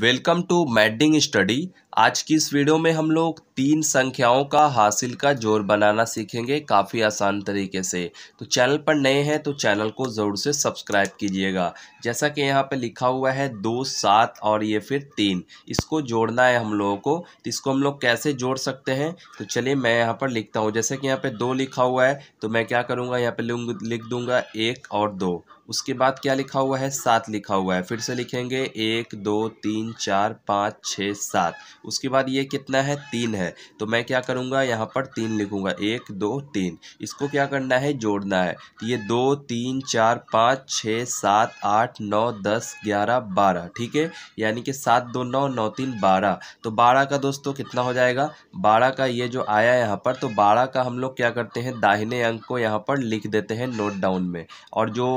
welcome to madding study आज की इस वीडियो में हम लोग तीन संख्याओं का हासिल का जोर बनाना सीखेंगे काफ़ी आसान तरीके से तो चैनल पर नए हैं तो चैनल को ज़रूर से सब्सक्राइब कीजिएगा जैसा कि यहाँ पे लिखा हुआ है दो सात और ये फिर तीन इसको जोड़ना है हम लोगों को तो इसको हम लोग कैसे जोड़ सकते हैं तो चलिए मैं यहाँ पर लिखता हूँ जैसे कि यहाँ पर दो लिखा हुआ है तो मैं क्या करूँगा यहाँ पर लिख दूँगा एक और दो उसके बाद क्या लिखा हुआ है सात लिखा हुआ है फिर से लिखेंगे एक दो तीन चार पाँच छः सात उसके बाद ये कितना है तीन है तो मैं क्या करूँगा यहाँ पर तीन लिखूँगा एक दो तीन इसको क्या करना है जोड़ना है तो ये दो तीन चार पाँच छः सात आठ नौ दस ग्यारह बारह ठीक है यानी कि सात दो नौ नौ तीन बारह तो बारह का दोस्तों कितना हो जाएगा बारह का ये जो आया यहाँ पर तो बारह का हम लोग क्या करते हैं दाहिने अंक को यहाँ पर लिख देते हैं नोट डाउन में और जो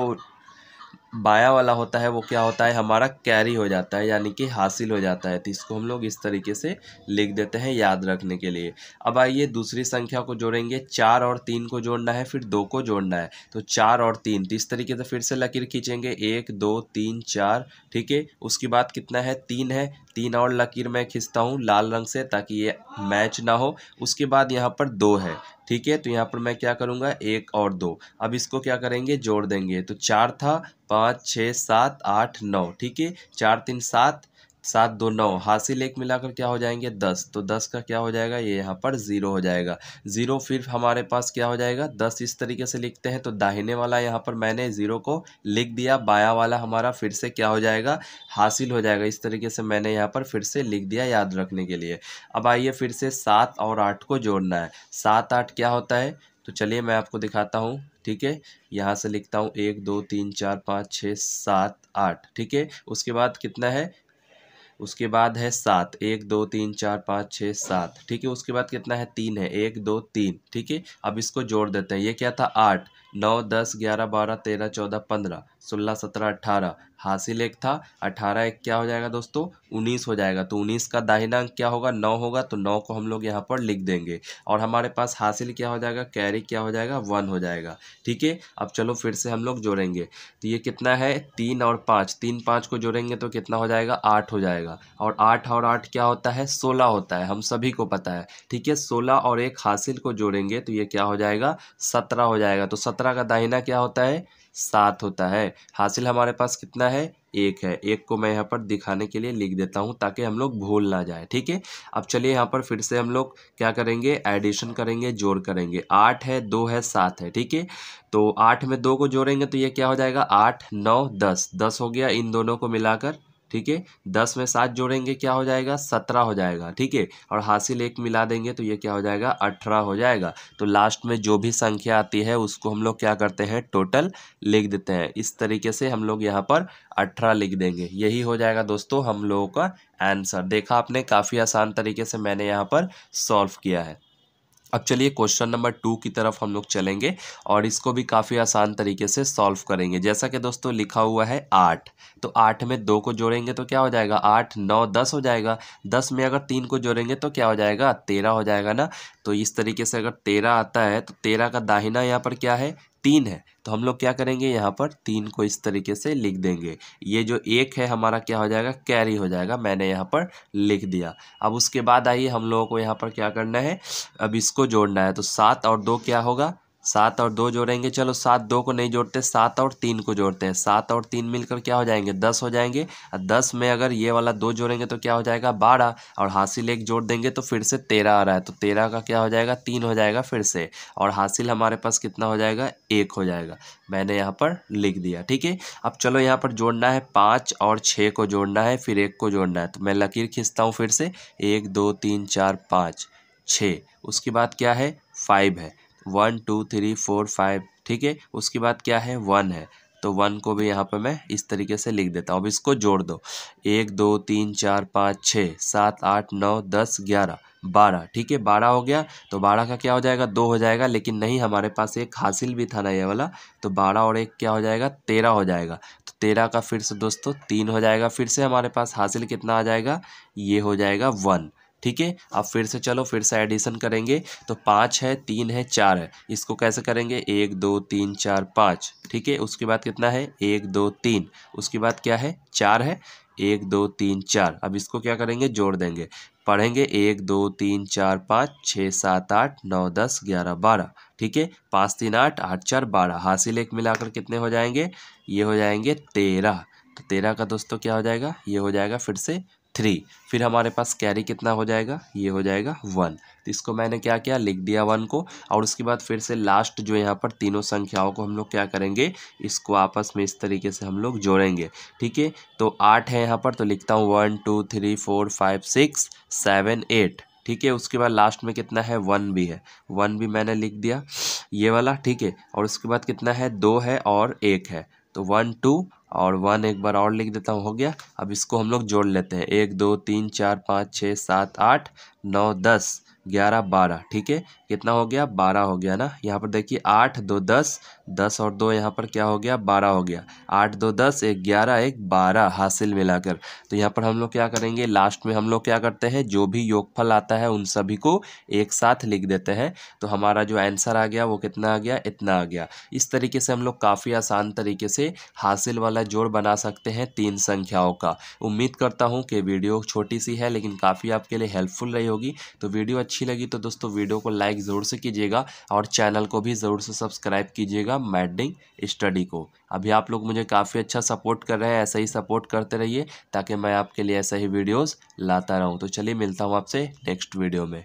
बाया वाला होता है वो क्या होता है हमारा कैरी हो जाता है यानी कि हासिल हो जाता है तो इसको हम लोग इस तरीके से लिख देते हैं याद रखने के लिए अब आइए दूसरी संख्या को जोड़ेंगे चार और तीन को जोड़ना है फिर दो को जोड़ना है तो चार और तीन तो इस तरीके से फिर से लकीर खींचेंगे एक दो तीन चार ठीक है उसके बाद कितना है तीन है तीन और लकीर मैं खींचता हूँ लाल रंग से ताकि ये मैच ना हो उसके बाद यहाँ पर दो है ठीक है तो यहाँ पर मैं क्या करूँगा एक और दो अब इसको क्या करेंगे जोड़ देंगे तो चार था पाँच छः सात आठ नौ ठीक है चार तीन सात सात दो नौ हासिल एक मिलाकर क्या हो जाएंगे दस तो दस का क्या हो जाएगा ये यहाँ पर ज़ीरो हो जाएगा ज़ीरो फिर हमारे पास क्या हो जाएगा दस इस तरीके से लिखते हैं तो दाहिने वाला यहाँ पर मैंने ज़ीरो को लिख दिया बाया वाला हमारा फिर से क्या हो जाएगा हासिल हो जाएगा इस तरीके से मैंने यहाँ पर फिर से लिख दिया याद रखने के लिए अब आइए फिर से सात और आठ को जोड़ना है सात आठ क्या होता है तो चलिए मैं आपको दिखाता हूँ ठीक है यहाँ से लिखता हूँ एक दो तीन चार पाँच छः सात आठ ठीक है उसके बाद कितना है उसके बाद है सात एक दो तीन चार पाँच छः सात ठीक है उसके बाद कितना है तीन है एक दो तीन ठीक है अब इसको जोड़ देते हैं ये क्या था आठ नौ दस ग्यारह बारह तेरह चौदह पंद्रह सोलह सत्रह अट्ठारह हासिल एक था अठारह एक क्या हो जाएगा दोस्तों उन्नीस हो जाएगा तो उन्नीस का दाहिना अंक क्या होगा नौ होगा तो नौ को हम लोग यहाँ पर लिख देंगे और हमारे पास हासिल क्या हो जाएगा कैरी क्या हो जाएगा वन हो जाएगा ठीक है अब चलो फिर से हम लोग जोड़ेंगे तो ये कितना है तीन और पाँच तीन पाँच को जोड़ेंगे तो कितना हो जाएगा आठ हो जाएगा और आठ और आठ क्या होता है सोलह होता है हम सभी को पता है ठीक है सोलह और एक हासिल को जोड़ेंगे तो ये क्या हो जाएगा सत्रह हो जाएगा तो सत्रह सत्रह का दाहिना क्या होता है सात होता है हासिल हमारे पास कितना है एक है एक को मैं यहाँ पर दिखाने के लिए लिख देता हूँ ताकि हम लोग भूल ना जाए ठीक है अब चलिए यहाँ पर फिर से हम लोग क्या करेंगे एडिशन करेंगे जोड़ करेंगे आठ है दो है सात है ठीक है तो आठ में दो को जोड़ेंगे तो ये क्या हो जाएगा आठ नौ दस दस हो गया इन दोनों को मिलाकर ठीक है दस में सात जोड़ेंगे क्या हो जाएगा सत्रह हो जाएगा ठीक है और हासिल एक मिला देंगे तो ये क्या हो जाएगा अठारह हो जाएगा तो लास्ट में जो भी संख्या आती है उसको हम लोग क्या करते हैं टोटल लिख देते हैं इस तरीके से हम लोग यहाँ पर अठारह लिख देंगे यही हो जाएगा दोस्तों हम लोगों का आंसर देखा आपने काफ़ी आसान तरीके से मैंने यहाँ पर सॉल्व किया है अब चलिए क्वेश्चन नंबर टू की तरफ हम लोग चलेंगे और इसको भी काफ़ी आसान तरीके से सॉल्व करेंगे जैसा कि दोस्तों लिखा हुआ है आठ तो आठ में दो को जोड़ेंगे तो क्या हो जाएगा आठ नौ दस हो जाएगा दस में अगर तीन को जोड़ेंगे तो क्या हो जाएगा तेरह हो जाएगा ना तो इस तरीके से अगर तेरह आता है तो तेरह का दाहिना यहाँ पर क्या है तीन है तो हम लोग क्या करेंगे यहाँ पर तीन को इस तरीके से लिख देंगे ये जो एक है हमारा क्या हो जाएगा कैरी हो जाएगा मैंने यहाँ पर लिख दिया अब उसके बाद आइए हम लोगों को यहाँ पर क्या करना है अब इसको जोड़ना है तो सात और दो क्या होगा सात और दो जोड़ेंगे चलो सात दो को नहीं जोड़ते सात और तीन को जोड़ते हैं सात और तीन मिलकर क्या हो जाएंगे दस हो जाएंगे और दस में अगर ये वाला दो जोड़ेंगे तो क्या हो जाएगा बारह और हासिल एक जोड़ देंगे तो फिर से तेरह आ रहा है तो तेरह का क्या हो जाएगा तीन हो जाएगा फिर से और हासिल हमारे पास कितना हो जाएगा एक हो जाएगा मैंने यहाँ पर लिख दिया ठीक है अब चलो यहाँ पर जोड़ना है पाँच और छः को जोड़ना है फिर एक को जोड़ना है तो मैं लकीर खींचता हूँ फिर से एक दो तीन चार पाँच छः उसके बाद क्या है फाइव है one two three four five ठीक है उसके बाद क्या है वन है तो वन को भी यहाँ पर मैं इस तरीके से लिख देता हूँ अब इसको जोड़ दो एक दो तीन चार पाँच छः सात आठ नौ दस ग्यारह बारह ठीक है बारह हो गया तो बारह का क्या हो जाएगा दो हो जाएगा लेकिन नहीं हमारे पास एक हासिल भी था ना ये वाला तो बारह और एक क्या हो जाएगा तेरह हो जाएगा तो तेरह का फिर से दोस्तों तीन हो जाएगा फिर से हमारे पास हासिल कितना आ जाएगा ये हो जाएगा वन ठीक है अब फिर से चलो फिर से एडिशन करेंगे तो पाँच है तीन है चार है इसको कैसे करेंगे एक दो तीन चार पाँच ठीक है उसके बाद कितना है एक दो तीन उसके बाद क्या है चार है एक दो तीन चार अब इसको क्या करेंगे जोड़ देंगे पढ़ेंगे एक दो तीन चार पाँच छः सात आठ नौ दस ग्यारह बारह ठीक है पाँच तीन आठ आठ चार बारह हासिल एक मिलाकर कितने हो जाएंगे ये हो जाएंगे तेरह तो तेरह का दोस्तों क्या हो जाएगा ये हो जाएगा फिर से थ्री फिर हमारे पास कैरी कितना हो जाएगा ये हो जाएगा वन तो इसको मैंने क्या किया लिख दिया वन को और उसके बाद फिर से लास्ट जो यहाँ पर तीनों संख्याओं को हम लोग क्या करेंगे इसको आपस में इस तरीके से हम लोग जोड़ेंगे ठीक है तो आठ है यहाँ पर तो लिखता हूँ one two three four five six seven eight ठीक है उसके बाद लास्ट में कितना है वन भी है वन भी मैंने लिख दिया ये वाला ठीक है और उसके बाद कितना है दो है और एक है तो वन टू और वन एक बार और लिख देता हूँ हो गया अब इसको हम लोग जोड़ लेते हैं एक दो तीन चार पाँच छः सात आठ नौ दस ग्यारह बारह ठीक है कितना हो गया बारह हो गया ना यहाँ पर देखिए आठ दो दस दस और दो यहाँ पर क्या हो गया बारह हो गया आठ दो दस एक ग्यारह एक बारह हासिल मिलाकर तो यहाँ पर हम लोग क्या करेंगे लास्ट में हम लोग क्या करते हैं जो भी योगफल आता है उन सभी को एक साथ लिख देते हैं तो हमारा जो आंसर आ गया वो कितना आ गया इतना आ गया इस तरीके से हम लोग काफ़ी आसान तरीके से हासिल वाला जोड़ बना सकते हैं तीन संख्याओं का उम्मीद करता हूँ कि वीडियो छोटी सी है लेकिन काफ़ी आपके लिए हेल्पफुल रही होगी तो वीडियो अच्छी अच्छी लगी तो दोस्तों वीडियो को लाइक ज़रूर से कीजिएगा और चैनल को भी ज़रूर से सब्सक्राइब कीजिएगा मैडिंग स्टडी को अभी आप लोग मुझे काफ़ी अच्छा सपोर्ट कर रहे हैं ऐसा ही सपोर्ट करते रहिए ताकि मैं आपके लिए ऐसा ही वीडियोज़ लाता रहूँ तो चलिए मिलता हूँ आपसे नेक्स्ट वीडियो में